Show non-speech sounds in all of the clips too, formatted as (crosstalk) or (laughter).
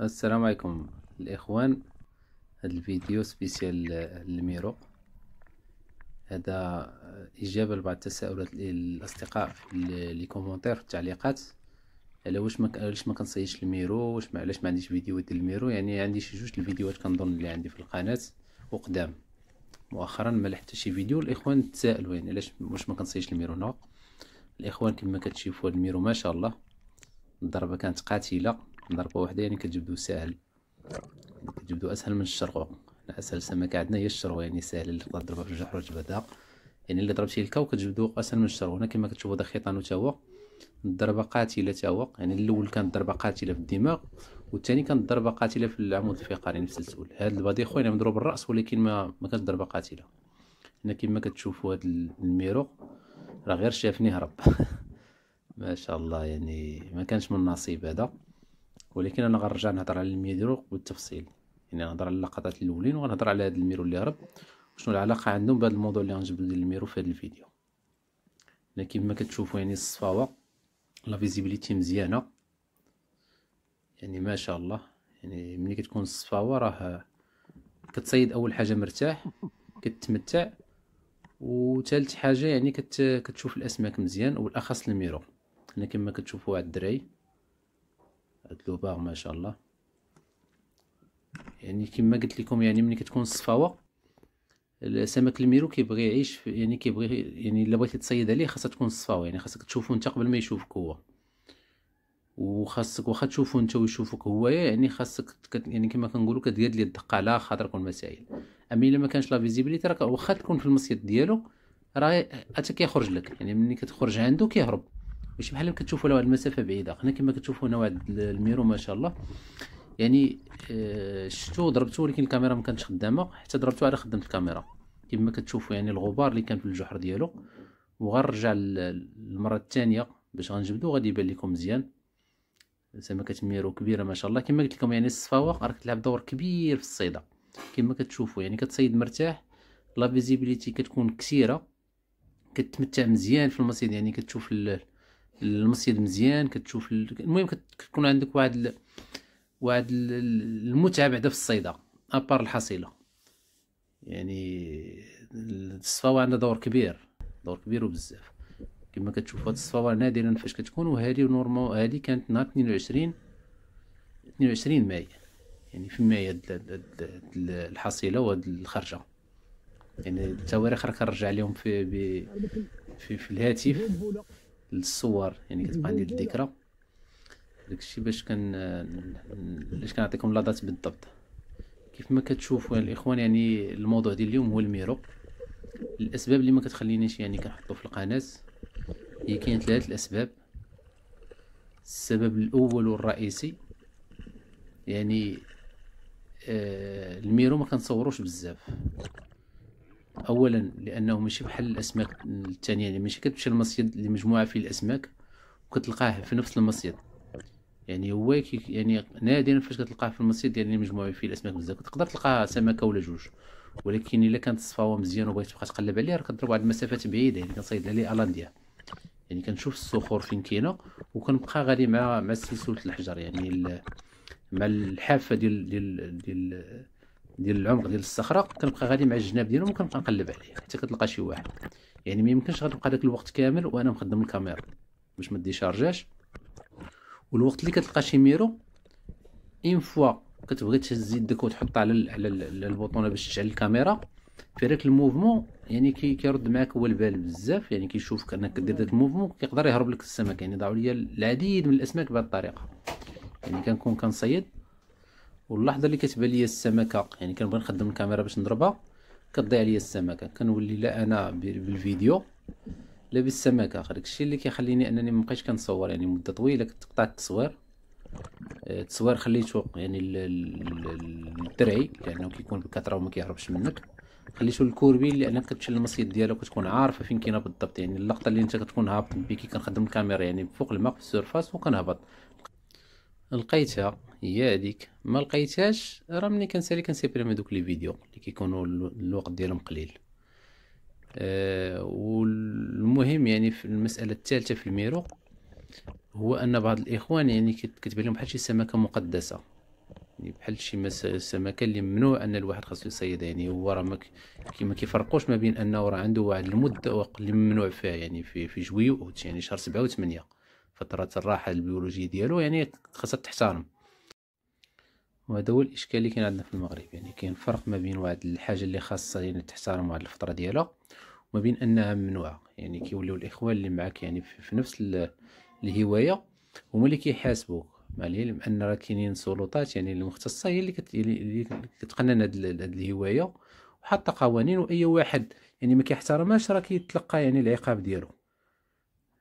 السلام عليكم الاخوان هذا الفيديو سبيسيال للميرو هذا اجابه لبعض التساؤلات الاصدقاء في لي كومونتير في التعليقات على واش ما علاش ما كنصيش الميرو واش ما علاش ما عنديش ديال الميرو يعني عندي شي جوج الفيديوهات كنظن اللي عندي في القناه وقدام مؤخرا ما لحت شي فيديو الاخوان تسائلوا يعني علاش واش ما كنصيش الميرو هنا الاخوان كما كتشوفوا الميرو ما شاء الله الضربه كانت قاتله ضربة واحدة يعني كتجبدو ساهل كتجبدو اسهل من الشرقوق اسهل سمكة عندنا هي الشرو يعني ساهل اللي تضربها في الجحر وتجبدها يعني اللي ضربتي الكاو كتجبدو اسهل من الشرو هنا كما كتشوفو هذا خيطان وتا هو الضربة قاتلة تا هو يعني الاول كانت ضربة قاتلة في الدماغ والثاني كانت ضربة قاتلة في العمود الفقري نفس يعني في هذا البادي خويا مضروب الراس ولكن ما ما كانت ضربة قاتلة هنا كما كتشوفوا هذا الميرو راه غير شافني هرب (laughs) ما شاء الله يعني ما كانش من نصيب هذا ولكن انا غنرجع نهضر على الميرو بالتفصيل يعني نهضر على اللقطات الاولين وغنهضر على هذا الميرو اللي هرب وشنو العلاقه عندهم بهذا الموضوع اللي غنجبدو ديال الميرو في هذا الفيديو يعني كما كتشوفوا يعني الصفاوه لا فيزيبيليتي مزيانه يعني ما شاء الله يعني ملي كتكون الصفاوه راه كتصيد اول حاجه مرتاح كتمتع وثالث حاجه يعني كت كتشوف الاسماك مزيان والاخص الميرو هنا كما كتشوفوا هاد الدراري الذباغ ما شاء الله يعني كما قلت لكم يعني ملي كتكون الصفاوه السمك الميرو كيبغي يعيش يعني كيبغي يعني الا بغيتي تصيد عليه خاصها تكون الصفاوه يعني خاصك تشوفو نتا قبل ما يشوفك هو وخاصك واخا تشوفو نتا ويشوفك هو يعني خاصك يعني كما كنقولو كدير ليه الدقه على خاطرك المسائل اما الا ما كانش لا فيزيبيليتي راه واخا تكون في المصيد ديالو راه حتى كيخرج لك يعني ملي كتخرج عنده كيهرب ماشي بحال كتشوفوا لو واحد المسافه بعيده حنا كما كتشوفوا هنا واحد الميرو ما شاء الله يعني آه، شفتو ضربتو ولكن الكاميرا ما كانتش خدامه حتى ضربتو على خدمه الكاميرا كما كتشوفوا يعني الغبار اللي كان في الجحر ديالو وغنرجع المره الثانيه باش غنجبدو غادي يبان لكم مزيان سمكه الميرو كبيره ما شاء الله كما قلت لكم يعني الصفاوه راه كتلعب دور كبير في الصيده كما كتشوفوا يعني كتصيد مرتاح لا فيزيبيليتي كتكون كثيره كتمتع مزيان في المصيد يعني كتشوف المصيد مزيان كتشوف المهم كتكون عندك واحد ال... واحد المتعه بعدا في الصيده ابار الحصيله يعني الصفاوه عندها دور كبير دور كبير وبزاف كما كتشوفوا هاد الصفاوه نادرا فاش كتكون وهذه نورمال هذه كانت نهار 22 22 ماي يعني في ماي هاد الحصيله وهاد الخرجه يعني التواريخ راه كنرجع لهم في في, في الهاتف للصور يعني كتبقى عندي الذكرى داكشي باش كان باش كنعطيكم لادات بالضبط كيف ما كتشوفوا الاخوان يعني الموضوع ديال اليوم هو الميرو الاسباب اللي ما كتخلينيش يعني كنحطو في القناه هي كاين ثلاثه الاسباب السبب الاول والرئيسي يعني آه الميرو ما كنصوروش بزاف اولا لانه ماشي بحال الاسماك الثانيه يعني ماشي كتمشي للمصيد لمجموعه فيه الاسماك وكتلقاه في نفس المصيد يعني هو يعني نادرا فاش كتلقاه في المصيد يعني مجموعه فيه الاسماك بزاف تقدر تلقى سمكه ولا جوج ولكن الا كانت الصفاوه مزيان وبغيت تبقى تقلب عليها راه كضرب واحد المسافات بعيده يعني كنصيد عليه الانديا يعني كنشوف الصخور فين كاينه وكنبقى غادي مع مع سلسله الحجر يعني مع الحافه ديال ديال ديال ديال العمق ديال الصخره كنبقى غادي مع الجناب ديالو وكنبقى نقلب عليه حتى كتلقى شي واحد يعني ميمكنش غتبقى داك الوقت كامل وانا مخدم الكاميرا باش ما ديشارجاش والوقت اللي كتلقى شي ميرو اون فوا كتبغي تهز يدك وتحطها على على البوطونه باش تشعل الكاميرا في داك الموفمون يعني كي كيرد معاك هو البال بزاف يعني كيشوفك انك دير داك الموفمون كيقدر يهرب لك السمك يعني ضاعوا لي العديد من الاسماك بهذه الطريقه يعني كنكون كنصيد واللحظه اللي كتبان ليا السمكه يعني كنبغي نخدم الكاميرا باش نضربها كتضيع لي السمكه كنولي لا انا بالفيديو لا بالسمكه هذاك الشيء اللي كيخليني انني بقيتش كنصور يعني مده طويله كتقطع التصوير آه، التصوير خليته يعني الدرعي لانه كيكون بكثره وما كيهربش منك خليته الكوربين لانك كتمشي للمصيد ديالك وتكون عارفه فين كاينه بالضبط يعني اللقطه اللي انت كتكون هابط بيكي كنخدم الكاميرا يعني فوق الماء في السيرفاس وكنهبط لقيتها هي هذيك ما لقيتهاش راه ملي كنسالي كنسيبريم دوك لي فيديو اللي كيكونوا الوقت ديالهم قليل أه والمهم يعني في المساله الثالثه في الميرو هو ان بعض الاخوان يعني كتبان لهم بحال شي سمكه مقدسه يعني بحال شي سمكه اللي ممنوع ان الواحد خاصو يصيدها يعني هو راه ما كيفرقوش ما بين انه راه عنده واحد المده اللي ممنوع فيها يعني في في جويو يعني شهر سبعة وثمانية فترة الراحة البيولوجية ديالو يعني خاصها تحترم وهذا هو الاشكال اللي كاين عندنا في المغرب يعني كاين فرق ما بين واحد الحاجه اللي خاصه يعني تحترم واحد الفتره ديالها وما بين انها ممنوعه يعني كيوليو الاخوان اللي معاك يعني في نفس الهوايه هما اللي كيحاسبوك مع العلم ان راه كاينين سلطات يعني المختصه هي اللي, كت... اللي كتقنن هاد الهوايه وحاطه قوانين واي واحد يعني ما كيحترمهاش راه كيتلقى يعني العقاب ديالو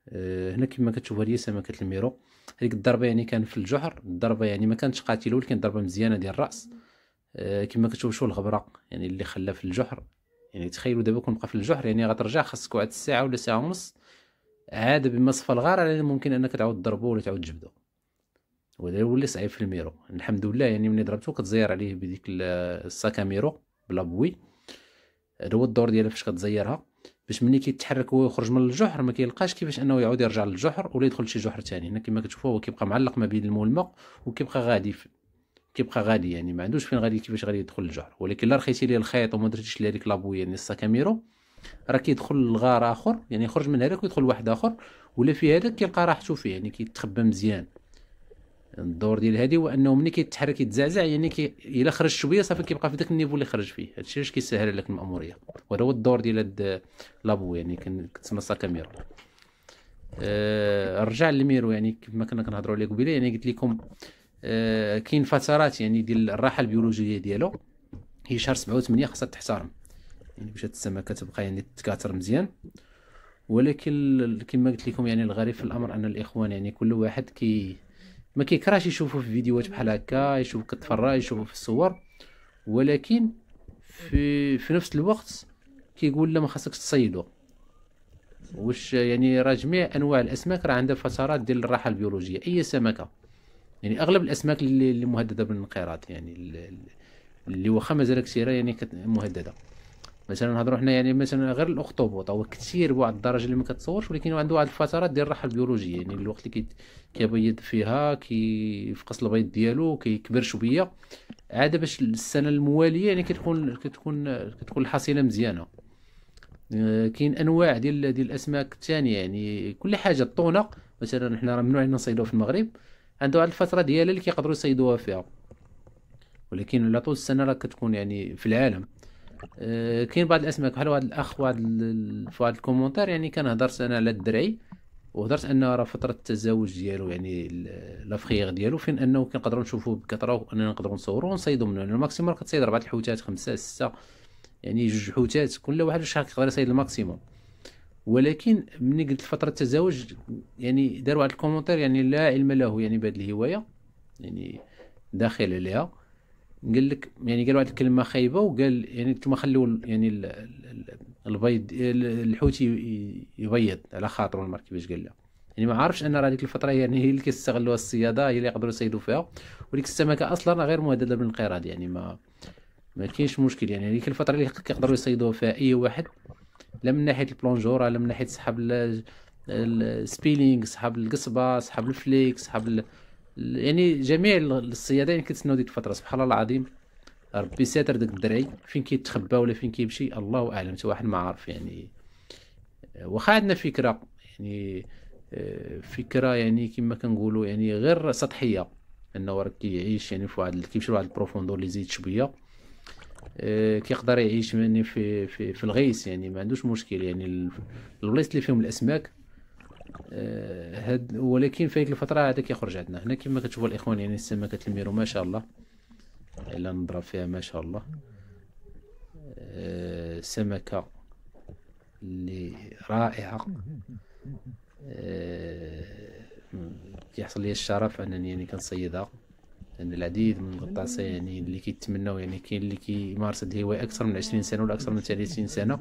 آه، هنا كما كتشوف هذه سمكه الميرو هذيك الضربه يعني كان في الجحر الضربه يعني ما كانتش قاتله ولكن ضربه مزيانه ديال الراس آه، كما كتشوف شو الغبره يعني اللي خلى في الجحر يعني تخيلوا دابا كون بقى في الجحر يعني غترجع خاصك واحد الساعه ولا ساعه ونص عاد بما صفى الغار يعني ممكن انك تعاود تضربو ولا تعاود تجبدو وهذا يولي صعيب في الميرو الحمد لله يعني ملي ضربته كتزير عليه بديك الساكاميرو بلا بوي هذا هو الدور ديالها فاش كتزيرها باش ملي كيتحرك هو يخرج من الجحر ما كيلقاش كيفاش انه يعود يرجع للجحر ولا يدخل شي جحر ثاني هنا كما كتشوفوا هو كيبقى معلق ما بين الماء والماء وكيبقى غادي كيبقى غادي يعني ما عندوش فين غادي كيفاش غادي يدخل للجحر ولكن لا رخيتي ليه الخيط وما درتيش ليه ديك لابوي يعني الساكاميرو راه كيدخل لغار اخر يعني يخرج من هذاك ويدخل لواحد اخر ولا في هذاك كيلقى راحته فيه يعني كيتخبى مزيان الدور ديال هادي هو انه ملي كيتحرك يتزعزع يعني كي الا خرج شويه صافي كيبقى في داك النيفو اللي خرج فيه هادشي باش كيسهل لك الماموريه وهذا هو الدور ديال هاد لابو يعني كتسمى كاميرو أه رجع للميرو يعني كما كنا كنهضروا عليه قبيله يعني قلت لكم أه كاين فترات يعني ديال الراحه البيولوجيه ديالو هي شهر سبعة 8 خاصها تحترم يعني باش هاد السمكة تبقى يعني تكاثر مزيان ولكن كما قلت لكم يعني الغريب في الامر ان الاخوان يعني كل واحد كي ما كيكرهش يشوفو في فيديوهات بحال هكا يشوف كتفرج يشوفو في الصور ولكن في في نفس الوقت كيقول لا ما خاصكش تصيدو واش يعني راه جميع انواع الاسماك راه عندها فترات ديال الراحه البيولوجيه اي سمكه يعني اغلب الاسماك اللي مهدده بالانقراض يعني اللي واخا مازال كثيره يعني مهدده مثلا نهضروا حنا يعني مثلا غير الاخطبوط هو كثير بواحد الدرجه اللي ما كتصورش ولكن عنده واحد الفترات ديال الراحه البيولوجيه يعني الوقت اللي كيبيض فيها كيفقص البيض ديالو كيكبر شويه عاد باش السنه المواليه يعني كتكون كتكون كتكون الحصيله مزيانه آه، كاين انواع ديال ديال الاسماك الثانيه يعني كل حاجه الطونه مثلا حنا راه ممنوع نصيدوها في المغرب عنده واحد الفتره ديالها اللي كيقدروا يصيدوها فيها ولكن على طول السنه راه كتكون يعني في العالم آه، كاين بعض الاسماء بحال واحد الاخ واحد في واحد الكومونتير يعني كان هضرت انا على الدرعي وهضرت انه راه فتره التزاوج ديالو يعني لافخيغ ديالو فين انه كنقدروا نشوفوه بكثره واننا نقدروا نصوروا ونصيدوا منه يعني الماكسيموم كتصيد اربعه الحوتات خمسه سته يعني جوج حوتات كل واحد شحال كيقدر يصيد الماكسيموم ولكن ملي قلت فتره التزاوج يعني دار واحد الكومونتير يعني لا علم له يعني بهذه الهوايه يعني داخل عليها قال لك يعني قال واحد الكلمه خايبه وقال يعني انتم خلوا يعني البيض الحوت يبيض على خاطره المارك كيفاش قال لها يعني ما عارفش ان راه هذيك الفتره يعني هي اللي كيستغلوها الصياده هي اللي يقدروا يصيدوا فيها وديك السمكه اصلا غير مهدده بالانقراض يعني ما ما كاينش مشكل يعني هذيك الفتره اللي كيقدروا يصيدوا فيها اي واحد لا من ناحيه البلونجور لا من ناحيه سحاب السبيلينغ سحاب القصبه سحاب الفليك سحاب يعني جميع الصيادين كيتسناو ديك الفتره سبحان الله العظيم ربي ساتر داك الدراري فين كيتخبى ولا فين كيمشي الله اعلم حتى واحد ما عارف يعني واخا عندنا فكره يعني آه، فكره يعني كما كنقولوا يعني غير سطحيه انه راه كيعيش يعني في واحد كيمشي لواحد البروفوندور اللي زيد شويه آه، كيقدر يعيش يعني في في في الغيس يعني ما عندوش مشكل يعني البلايص اللي فيهم الاسماك آه، هاد ولكن في هذيك الفتره هذا كيخرج عندنا هنا كما كتشوفوا الاخوان يعني السمكه الميرو ما شاء الله الا نضرب فيها ما شاء الله آه، سمكه اللي رائعه كيحصل آه، لي الشرف انني يعني كنصيدها لان العديد من القطاع يعني اللي كيتمناو يعني كاين اللي كيمارس الهوايه اكثر من 20 سنه ولا اكثر من 30 سنه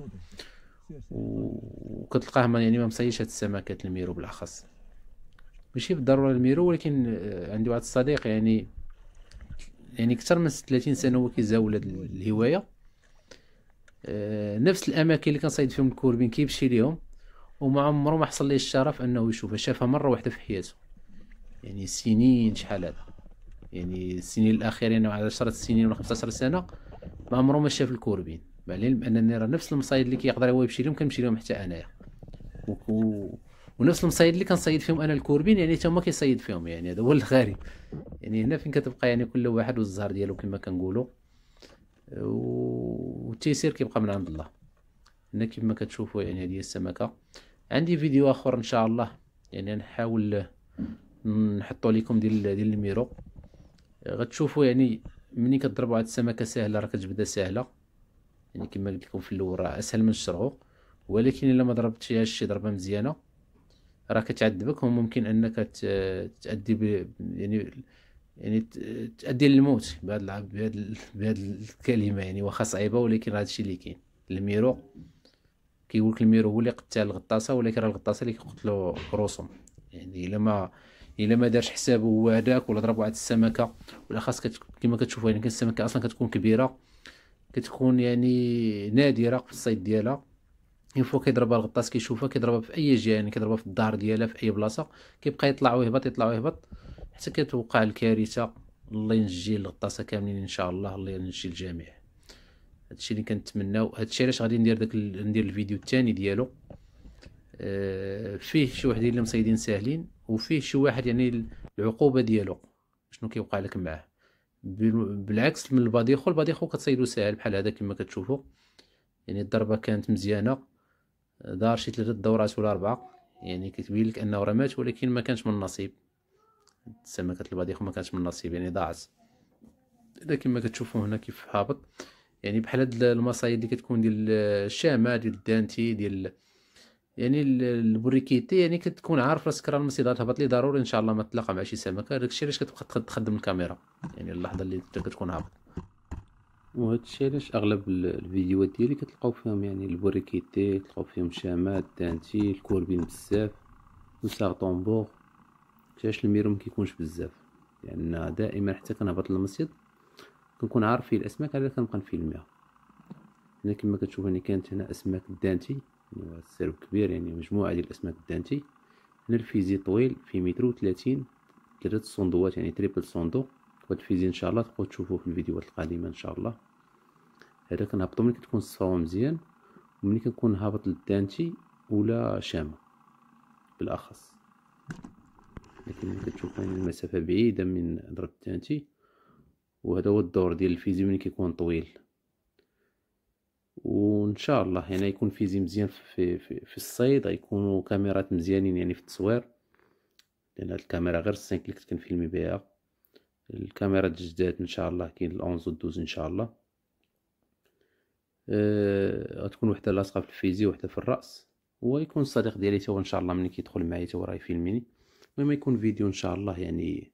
ما يعني ما مصيش هاد السمكات الميرو بالاخص ماشي بالضروره الميرو ولكن عندي واحد الصديق يعني يعني اكثر من 30 سنه هو كيزاول هاد الهوايه أه نفس الاماكن اللي كنصيد فيهم الكوربين كيمشي ليهم وما عمره ما حصل ليه الشرف انه يشوفها شافها مره واحده في حياته يعني سنين شحال هذا يعني السنين الاخيرين يعني 10 سنين ولا 15 سنه ما عمره ما شاف الكوربين مع العلم انني راه نفس المصايد اللي كيقدر هو يمشي لهم كنمشي لهم حتى انايا و... ونفس المصايد اللي كنصيد فيهم انا الكوربين يعني حتى هما كيصيد فيهم يعني هذا هو الغريب يعني هنا فين كتبقى يعني كل واحد والزهر ديالو كما كنقولوا والتيسير كيبقى من عند الله هنا كما كتشوفوا يعني هذه السمكه عندي فيديو اخر ان شاء الله يعني نحاول نحطو لكم ديال ديال الميرو غتشوفوا يعني ملي كتضربوا هاد السمكه سهله راه كتجبدها سهله يعني كما قلت لكم في الاول راه اسهل من الشرغو ولكن الا ما ضربتيهاش شي ضربه مزيانه راه كتعذبك وممكن انك تادي يعني يعني تادي للموت بهاد العب بهذا الكلمه يعني واخا صعيبه ولكن هذا الشيء اللي كاين الميرو كيقول لك الميرو هو اللي قتل الغطاسه ولكن راه الغطاسه اللي كيقتلو روسهم يعني الا ما الا ما دارش حسابه هو هذاك ولا ضرب واحد السمكه ولا خاص كما كتشوفوا يعني السمكه اصلا كتكون كبيره كتكون يعني نادره في الصيد ديالها اون فوا كيضربها الغطاس كيشوفها كيضربها في اي جهه يعني كيضربها في الدار ديالها في اي بلاصه كيبقى يطلع ويهبط يطلع ويهبط حتى كتوقع الكارثه الله ينجي الغطاسه كاملين ان شاء الله الله ينجي الجميع هادشي اللي كنتمناو هادشي علاش غادي ندير داك ال... ندير الفيديو الثاني ديالو آه فيه شي وحدين اللي مصيدين ساهلين وفيه شي واحد يعني العقوبه ديالو شنو كيوقع لك معاه بالعكس من الباديخو الباديخو كتصيدو ساهل بحال هذا كما كتشوفوا يعني الضربه كانت مزيانه دار شي ثلاثه دورات ولا اربعه يعني كتبين لك انه راه مات ولكن ما كانش من النصيب السمكه الباديخو ما كانتش من النصيب يعني ضاعت هذا كما كتشوفوا هنا كيف هابط يعني بحال هاد المصايد اللي كتكون ديال الشامه ديال الدانتي ديال يعني البوريكيتي يعني كتكون عارف راسك راه المصيده تهبط لي ضروري ان شاء الله ما تلاقى مع شي سمكه داكشي علاش كتبقى تخدم الكاميرا يعني اللحظه اللي انت كتكون هابط وهادشي علاش اغلب الفيديوهات ديالي كتلقاو فيهم يعني البوريكيتي تلقاو فيهم شامات دانتي الكوربين بزاف وساغ طومبوغ علاش الميرو مكيكونش بزاف لان يعني دائما حتى كنهبط للمصيد كنكون عارف فيه الاسماك على كنبقى نفيلميها هنا كما كتشوف هنا يعني كانت هنا اسماك دانتي السيرب كبير يعني مجموعة ديال الأسماك الدانتي هنا الفيزي طويل في متر وثلاثين ثلاثة صندوات يعني تريبل صندوق هاد الفيزي إن شاء الله تبقاو تشوفوه في الفيديوهات القادمة إن شاء الله هذا كنهبطو ملي كتكون الصفاوة مزيان وملي كنكون هابط للدانتي ولا شامة بالأخص لكن كتشوف يعني المسافة بعيدة من ضرب الدانتي وهذا هو الدور ديال الفيزي ملي كيكون طويل وان شاء الله يعني يكون فيزي مزيان في, في, في الصيد غيكونوا كاميرات مزيانين يعني في التصوير لان هاد الكاميرا غير اللي كليك كنفيلمي بها الكاميرا الجداد ان شاء الله كاين الأونز و 12 ان شاء الله آه، غتكون وحده لاصقه في الفيزي وحده في الراس ويكون الصديق ديالي تا ان شاء الله ملي كيدخل معايا تو راه يفيلميني المهم يكون فيديو ان شاء الله يعني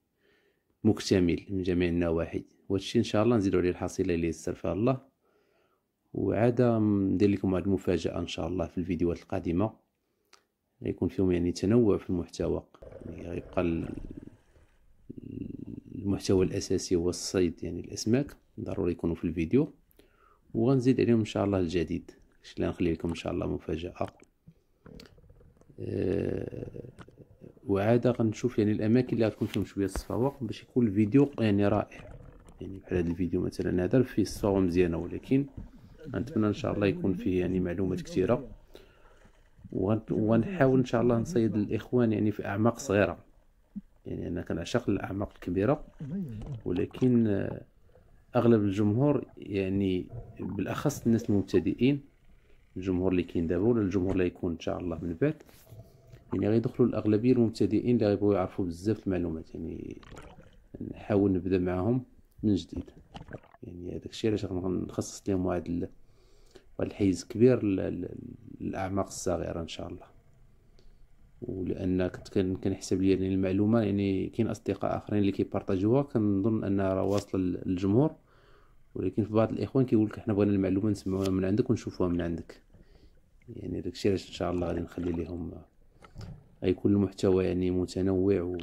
مكتمل من جميع النواحي وهادشي ان شاء الله نزيدو عليه الحصيله اللي يسر فيها الله وعادة ندير لكم واحد المفاجأة ان شاء الله في الفيديوهات القادمة غيكون فيهم يعني تنوع في المحتوى يعني غيبقى المحتوى الاساسي هو الصيد يعني الاسماك ضروري يكونوا في الفيديو وغنزيد عليهم ان شاء الله الجديد باش اللي غنخلي لكم ان شاء الله مفاجاه أه وعاده غنشوف يعني الاماكن اللي غتكون فيهم شويه الصفاوق باش يكون الفيديو يعني رائع يعني بحال هذا الفيديو مثلا هذا فيه الصفاوه مزيانه ولكن نتمنى ان شاء الله يكون فيه يعني معلومات كثيره وغنحاول ان شاء الله نصيد الاخوان يعني في اعماق صغيره يعني انا كنعشق الاعماق الكبيره ولكن آه، اغلب الجمهور يعني بالاخص الناس المبتدئين الجمهور اللي كاين دابا ولا الجمهور اللي يكون ان شاء الله من بعد يعني غيدخلوا الاغلبيه المبتدئين اللي غيبغيو يعرفوا بزاف المعلومات يعني نحاول نبدا معاهم من جديد يعني هذاك الشيء علاش غنخصص لهم واحد واحد الحيز كبير للاعماق الصغيره ان شاء الله ولان كنت كنحسب لي يعني المعلومه يعني كاين اصدقاء اخرين اللي كيبارطاجوها كنظن انها راه واصله للجمهور ولكن في بعض الاخوان كيقول لك حنا بغينا المعلومه نسمعوها من عندك ونشوفوها من عندك يعني داكشي علاش ان شاء الله غادي نخلي لهم كل المحتوى يعني متنوع و...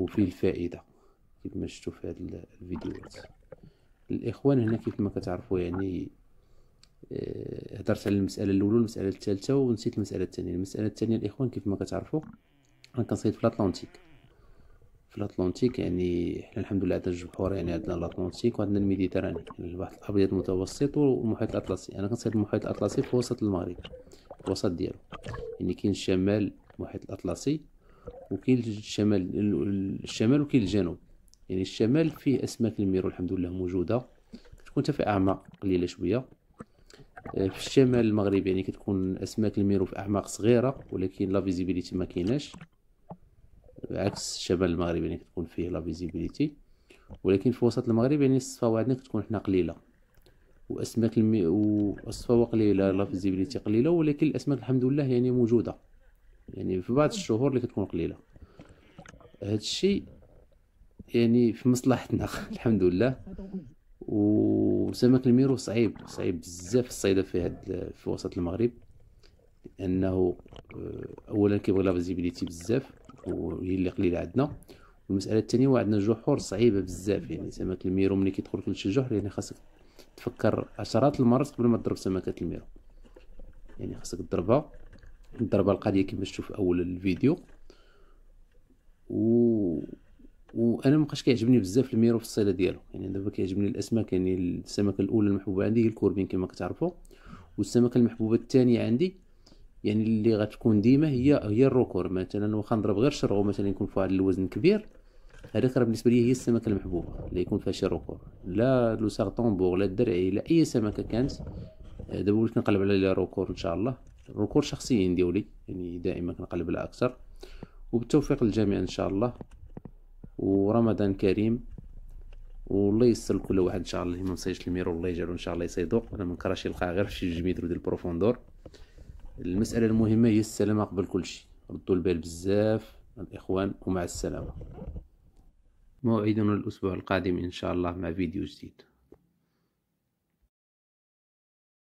وفيه الفائده كما شفتوا في هذه الفيديوهات الاخوان هنا كيف ما كتعرفوا يعني آه، هضرت على المساله الاولى والمساله الثالثه ونسيت المساله الثانيه المساله الثانيه الاخوان كيف ما كتعرفوا انا كنصيد في الاطلنطيك في الاطلنطيك يعني حنا الحمد لله عندنا جوج يعني عندنا الاطلنطيك وعندنا الميديتراني يعني البحر الابيض المتوسط والمحيط الاطلسي انا كنصيد المحيط الاطلسي في وسط المغرب في الوسط ديالو يعني كاين الشمال المحيط الاطلسي وكاين الشمال الشمال وكاين الجنوب يعني الشمال فيه اسماك الميرو الحمد لله موجوده كتكون في اعماق قليله شويه آه، في الشمال المغربي يعني كتكون اسماك الميرو في اعماق صغيره ولكن لا فيزيبيليتي ما كايناش عكس الشمال المغرب يعني كتكون فيه لا فيزيبيليتي ولكن في وسط المغرب يعني الصفاوة عندنا كتكون حنا قليله واسماك المي... والصفاوة قليله لا فيزيبيليتي قليله ولكن الاسماك الحمد لله يعني موجوده يعني في بعض الشهور اللي كتكون قليله هادشي يعني في مصلحتنا (laughs) الحمد لله وسمك الميرو صعيب صعيب بزاف الصيدة في هاد في وسط المغرب لانه آه، اولا كيبغي لا فيزيبيليتي بزاف وهي اللي قليله عندنا والمساله الثانيه هو عندنا جحور صعيبه بزاف يعني سمك الميرو ملي كيدخل كل الجحر يعني خاصك تفكر عشرات المرات قبل ما تضرب سمكه الميرو يعني خاصك تضربها الضربه القاضيه كما شفتوا في اول الفيديو و وانا ما بقاش كيعجبني بزاف الميرو في الصيله ديالو يعني دابا كيعجبني الاسماك يعني السمكه الاولى المحبوبه عندي هي الكوربين كما كتعرفوا والسمكه المحبوبه الثانيه عندي يعني اللي غتكون ديما هي هي الروكور مثلا واخا نضرب غير شرغو مثلا يكون فيها واحد الوزن كبير هذاك راه بالنسبه لي هي السمكه المحبوبه اللي يكون فيها شي روكور لا لو سارطونبور لا الدرعي لا اي سمكه كانت دابا وليت كنقلب على لا روكور ان شاء الله الروكور شخصيين ديولي يعني دائما كنقلب على اكثر وبالتوفيق للجميع ان شاء الله ورمضان كريم والله يسر كل واحد ان شاء الله ما نسيش الميرو الله يجعلو ان شاء الله يصيدو انا ما نكرهش نلقاه غير جوج جميدرو ديال البروفوندور المساله المهمه هي السلامه قبل كلشي ردوا البال بزاف الاخوان ومع السلامه موعدنا الاسبوع القادم ان شاء الله مع فيديو جديد